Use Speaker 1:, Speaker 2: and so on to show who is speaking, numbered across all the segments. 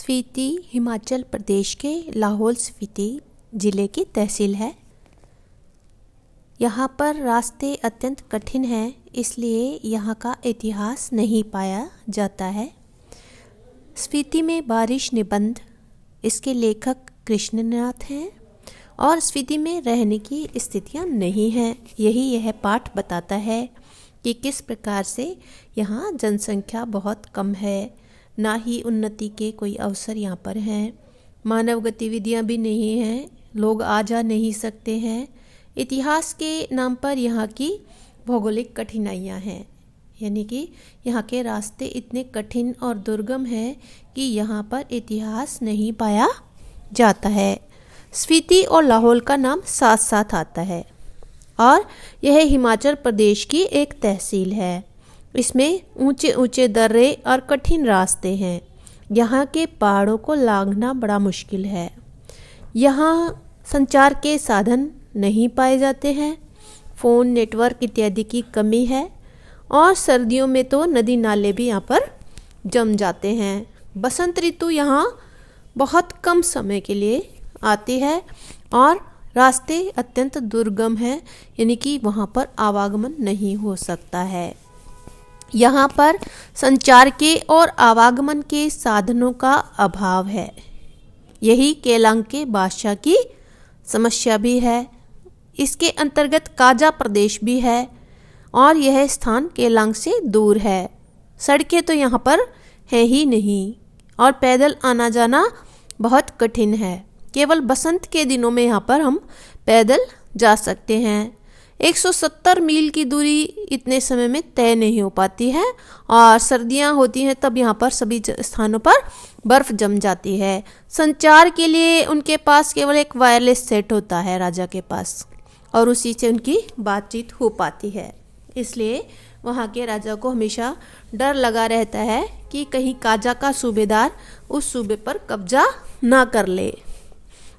Speaker 1: स्फीति हिमाचल प्रदेश के लाहौल स्फीति ज़िले की तहसील है यहाँ पर रास्ते अत्यंत कठिन हैं इसलिए यहाँ का इतिहास नहीं पाया जाता है स्फीति में बारिश निबंध इसके लेखक कृष्णनाथ हैं और स्फीति में रहने की स्थितियाँ नहीं हैं यही यह पाठ बताता है कि किस प्रकार से यहाँ जनसंख्या बहुत कम है ना ही उन्नति के कोई अवसर यहाँ पर हैं मानव गतिविधियाँ भी नहीं हैं लोग आ जा नहीं सकते हैं इतिहास के नाम पर यहाँ की भौगोलिक कठिनाइयाँ हैं यानी कि यहाँ के रास्ते इतने कठिन और दुर्गम हैं कि यहाँ पर इतिहास नहीं पाया जाता है स्फीति और लाहौल का नाम साथ साथ आता है और यह हिमाचल प्रदेश की एक तहसील है इसमें ऊंचे ऊंचे दर्रे और कठिन रास्ते हैं यहाँ के पहाड़ों को लांघना बड़ा मुश्किल है यहाँ संचार के साधन नहीं पाए जाते हैं फ़ोन नेटवर्क इत्यादि की कमी है और सर्दियों में तो नदी नाले भी यहाँ पर जम जाते हैं बसंत ऋतु यहाँ बहुत कम समय के लिए आती है और रास्ते अत्यंत दुर्गम हैं यानी कि वहाँ पर आवागमन नहीं हो सकता है यहाँ पर संचार के और आवागमन के साधनों का अभाव है यही केलांग के बादशाह की समस्या भी है इसके अंतर्गत काजा प्रदेश भी है और यह स्थान केलांग से दूर है सड़कें तो यहाँ पर हैं ही नहीं और पैदल आना जाना बहुत कठिन है केवल बसंत के दिनों में यहाँ पर हम पैदल जा सकते हैं 170 मील की दूरी इतने समय में तय नहीं हो पाती है और सर्दियां होती हैं तब यहाँ पर सभी स्थानों पर बर्फ जम जाती है संचार के लिए उनके पास केवल एक वायरलेस सेट होता है राजा के पास और उसी से उनकी बातचीत हो पाती है इसलिए वहाँ के राजा को हमेशा डर लगा रहता है कि कहीं काजा का सूबेदार उस सूबे पर कब्जा ना कर ले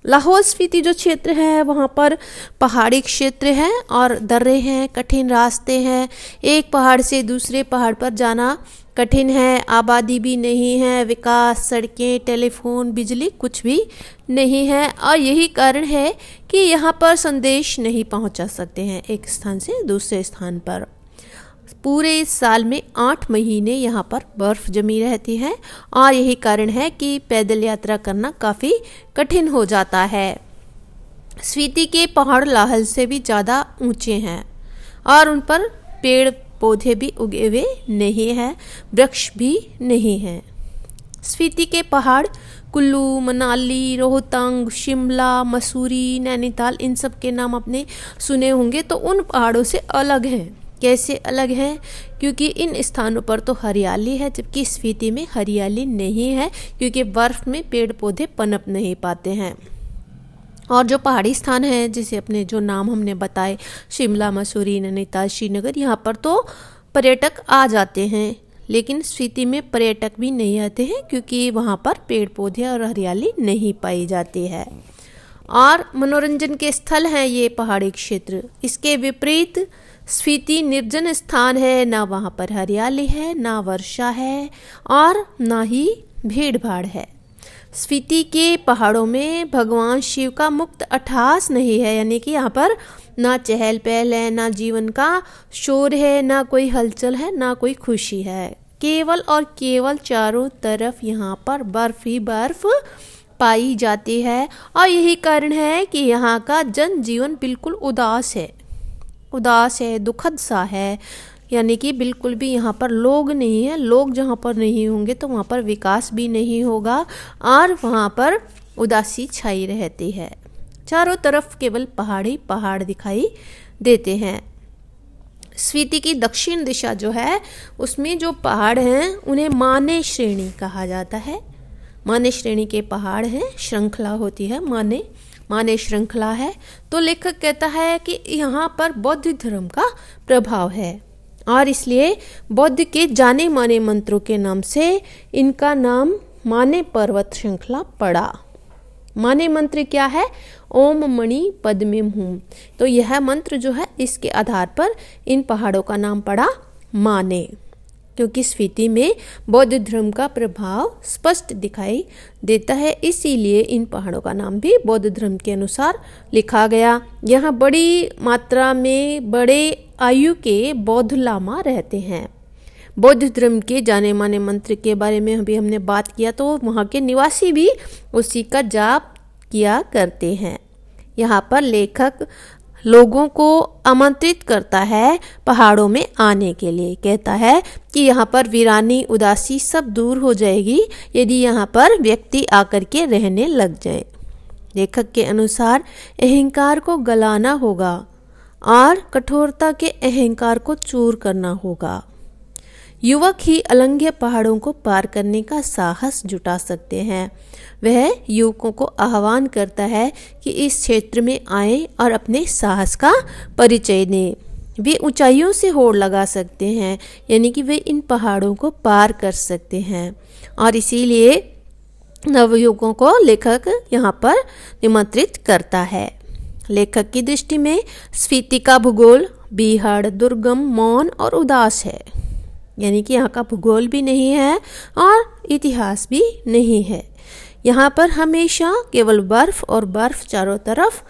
Speaker 1: लाहौल स्पीति जो क्षेत्र है वहाँ पर पहाड़ी क्षेत्र है और दर्रे हैं कठिन रास्ते हैं एक पहाड़ से दूसरे पहाड़ पर जाना कठिन है आबादी भी नहीं है विकास सड़कें टेलीफोन बिजली कुछ भी नहीं है और यही कारण है कि यहाँ पर संदेश नहीं पहुँचा सकते हैं एक स्थान से दूसरे स्थान पर पूरे इस साल में आठ महीने यहाँ पर बर्फ जमी रहती है और यही कारण है कि पैदल यात्रा करना काफ़ी कठिन हो जाता है स्वीति के पहाड़ लाहल से भी ज़्यादा ऊंचे हैं और उन पर पेड़ पौधे भी उगे हुए नहीं हैं वृक्ष भी नहीं हैं स्वीति के पहाड़ कुल्लू मनाली रोहतांग शिमला मसूरी नैनीताल इन सब के नाम आपने सुने होंगे तो उन पहाड़ों से अलग हैं कैसे अलग हैं क्योंकि इन स्थानों पर तो हरियाली है जबकि स्फीति में हरियाली नहीं है क्योंकि बर्फ में पेड़ पौधे पनप नहीं पाते हैं और जो पहाड़ी स्थान है जिसे अपने जो नाम हमने बताए शिमला मसूरी नैनीताल श्रीनगर यहाँ पर तो पर्यटक आ जाते हैं लेकिन स्फीति में पर्यटक भी नहीं आते हैं क्योंकि वहाँ पर पेड़ पौधे और हरियाली नहीं पाई जाती है और मनोरंजन के स्थल हैं ये पहाड़ी क्षेत्र इसके विपरीत स्फीति निर्जन स्थान है ना वहाँ पर हरियाली है ना वर्षा है और ना ही भीड़ भाड़ है स्फीति के पहाड़ों में भगवान शिव का मुक्त अठास नहीं है यानी कि यहाँ पर ना चहल पहल है ना जीवन का शोर है ना कोई हलचल है ना कोई खुशी है केवल और केवल चारों तरफ यहाँ पर बर्फ ही बर्फ पाई जाती है और यही कारण है कि यहाँ का जनजीवन बिल्कुल उदास है उदास है दुखद सा है यानी कि बिल्कुल भी यहाँ पर लोग नहीं है लोग जहाँ पर नहीं होंगे तो वहाँ पर विकास भी नहीं होगा और वहाँ पर उदासी छाई रहती है चारों तरफ केवल पहाड़ी पहाड़ दिखाई देते हैं स्वीति की दक्षिण दिशा जो है उसमें जो पहाड़ हैं उन्हें माने श्रेणी कहा जाता है माने श्रेणी के पहाड़ हैं श्रृंखला होती है माने माने श्रृंखला है तो लेखक कहता है कि यहाँ पर बौद्ध धर्म का प्रभाव है और इसलिए बौद्ध के जाने माने मंत्रों के नाम से इनका नाम माने पर्वत श्रृंखला पड़ा माने मंत्र क्या है ओम मणि पद्मे हूम तो यह मंत्र जो है इसके आधार पर इन पहाड़ों का नाम पड़ा माने क्योंकि स्फीति में बौद्ध धर्म का प्रभाव स्पष्ट दिखाई देता है इसीलिए इन पहाड़ों का नाम भी बौद्ध धर्म के अनुसार लिखा गया यहाँ बड़ी मात्रा में बड़े आयु के बौद्ध लामा रहते हैं बौद्ध धर्म के जाने माने मंत्र के बारे में अभी हमने बात किया तो वहाँ के निवासी भी उसी का जाप किया करते हैं यहाँ पर लेखक लोगों को आमंत्रित करता है पहाड़ों में आने के लिए कहता है कि यहाँ पर वीरानी उदासी सब दूर हो जाएगी यदि यहाँ पर व्यक्ति आकर के रहने लग जाए लेखक के अनुसार अहंकार को गलाना होगा और कठोरता के अहंकार को चूर करना होगा युवक ही अलंग्य पहाड़ों को पार करने का साहस जुटा सकते हैं वह युवकों को आह्वान करता है कि इस क्षेत्र में आए और अपने साहस का परिचय दें वे ऊंचाइयों से होड़ लगा सकते हैं यानी कि वे इन पहाड़ों को पार कर सकते हैं और इसीलिए नवयुवकों को लेखक यहाँ पर निमंत्रित करता है लेखक की दृष्टि में स्फीति का भूगोल बीहड़ दुर्गम मौन और उदास है यानी कि यहाँ का भूगोल भी नहीं है और इतिहास भी नहीं है यहाँ पर हमेशा केवल बर्फ और बर्फ चारों तरफ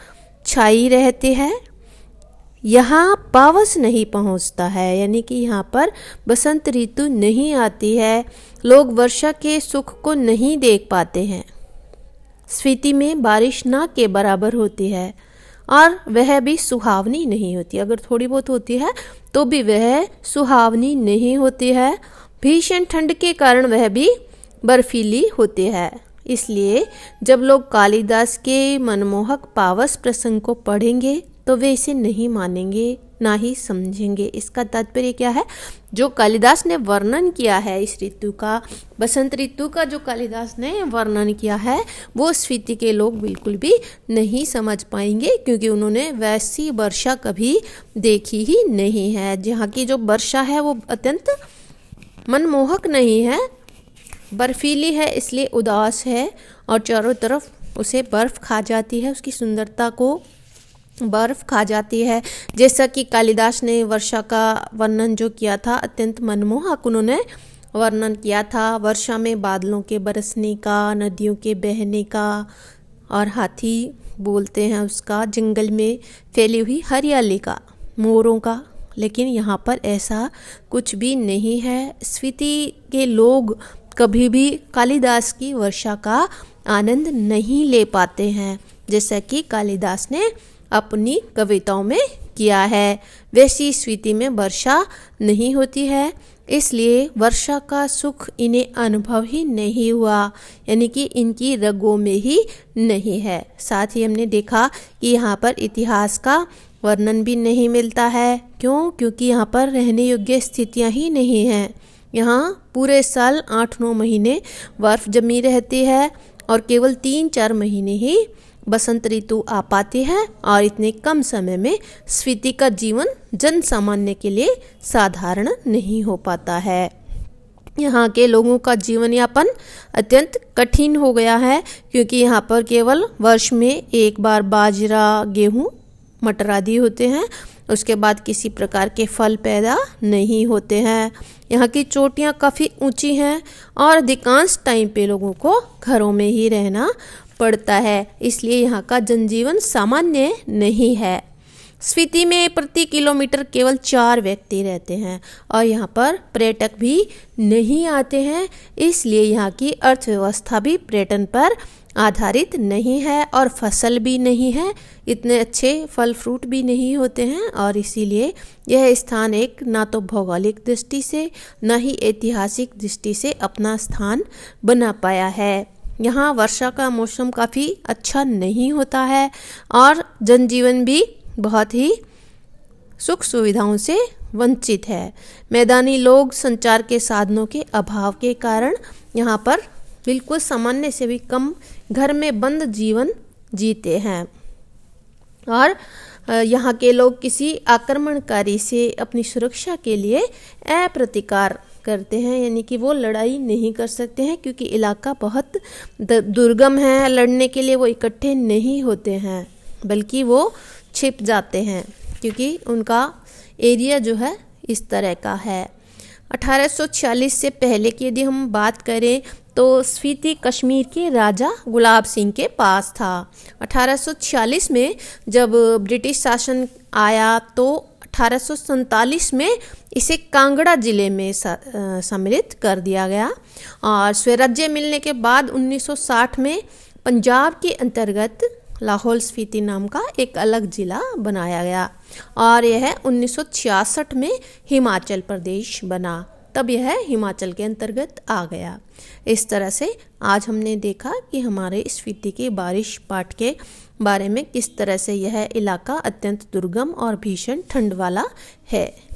Speaker 1: छाई रहती है यहाँ पावस नहीं पहुँचता है यानी कि यहाँ पर बसंत ऋतु नहीं आती है लोग वर्षा के सुख को नहीं देख पाते हैं स्वीति में बारिश ना के बराबर होती है और वह भी सुहावनी नहीं होती अगर थोड़ी बहुत होती है तो भी वह सुहावनी नहीं होती है भीषण ठंड के कारण वह भी बर्फीली होती है इसलिए जब लोग कालिदास के मनमोहक पावस प्रसंग को पढ़ेंगे तो वे इसे नहीं मानेंगे उतना ही समझेंगे इसका तात्पर्य क्या है जो कालिदास ने वर्णन किया है इस ऋतु का बसंत ऋतु का जो कालिदास ने वर्णन किया है वो स्फीति के लोग बिल्कुल भी नहीं समझ पाएंगे क्योंकि उन्होंने वैसी वर्षा कभी देखी ही नहीं है जहाँ की जो वर्षा है वो अत्यंत मनमोहक नहीं है बर्फीली है इसलिए उदास है और चारों तरफ उसे बर्फ़ खा जाती है उसकी सुंदरता को बर्फ खा जाती है जैसा कि कालिदास ने वर्षा का वर्णन जो किया था अत्यंत मनमोहक उन्होंने वर्णन किया था वर्षा में बादलों के बरसने का नदियों के बहने का और हाथी बोलते हैं उसका जंगल में फैली हुई हरियाली का मोरों का लेकिन यहाँ पर ऐसा कुछ भी नहीं है स्वीति के लोग कभी भी कालिदास की वर्षा का आनंद नहीं ले पाते हैं जैसा कि कालिदास ने अपनी कविताओं में किया है वैसी स्वीति में वर्षा नहीं होती है इसलिए वर्षा का सुख इन्हें अनुभव ही नहीं हुआ यानी कि इनकी रगों में ही नहीं है साथ ही हमने देखा कि यहाँ पर इतिहास का वर्णन भी नहीं मिलता है क्यों क्योंकि यहाँ पर रहने योग्य स्थितियाँ ही नहीं हैं यहाँ पूरे साल आठ नौ महीने बर्फ जमी रहती है और केवल तीन चार महीने ही बसंत ऋतु आ पाती है और इतने कम समय में स्वीति का जीवन जन सामान्य के लिए साधारण नहीं हो पाता है यहाँ के लोगों का जीवन यापन अत्यंत कठिन हो गया है क्योंकि यहाँ पर केवल वर्ष में एक बार बाजरा गेहूँ मटर आदि होते हैं उसके बाद किसी प्रकार के फल पैदा नहीं होते हैं यहाँ की चोटियाँ काफ़ी ऊंची हैं और अधिकांश टाइम पे लोगों को घरों में ही रहना पड़ता है इसलिए यहाँ का जनजीवन सामान्य नहीं है स्पीति में प्रति किलोमीटर केवल चार व्यक्ति रहते हैं और यहाँ पर पर्यटक भी नहीं आते हैं इसलिए यहाँ की अर्थव्यवस्था भी पर्यटन पर आधारित नहीं है और फसल भी नहीं है इतने अच्छे फल फ्रूट भी नहीं होते हैं और इसीलिए यह स्थान एक ना तो भौगोलिक दृष्टि से ना ही ऐतिहासिक दृष्टि से अपना स्थान बना पाया है यहाँ वर्षा का मौसम काफ़ी अच्छा नहीं होता है और जनजीवन भी बहुत ही सुख सुविधाओं से वंचित है मैदानी लोग संचार के साधनों के अभाव के कारण यहाँ पर बिल्कुल सामान्य से भी कम घर में बंद जीवन जीते हैं और यहाँ के लोग किसी आक्रमणकारी से अपनी सुरक्षा के लिए अप्रतिकार करते हैं यानी कि वो लड़ाई नहीं कर सकते हैं क्योंकि इलाका बहुत दुर्गम है लड़ने के लिए वो इकट्ठे नहीं होते हैं बल्कि वो छिप जाते हैं क्योंकि उनका एरिया जो है इस तरह का है 1840 से पहले की यदि हम बात करें तो स्फीति कश्मीर के राजा गुलाब सिंह के पास था 1846 में जब ब्रिटिश शासन आया तो अठारह में इसे कांगड़ा जिले में सम्मिलित कर दिया गया और स्वराज्य मिलने के बाद 1960 में पंजाब के अंतर्गत लाहौल स्फीति नाम का एक अलग जिला बनाया गया और यह 1966 में हिमाचल प्रदेश बना तब यह हिमाचल के अंतर्गत आ गया इस तरह से आज हमने देखा कि हमारे स्फीति के बारिश पाठ के बारे में किस तरह से यह इलाका अत्यंत दुर्गम और भीषण ठंड वाला है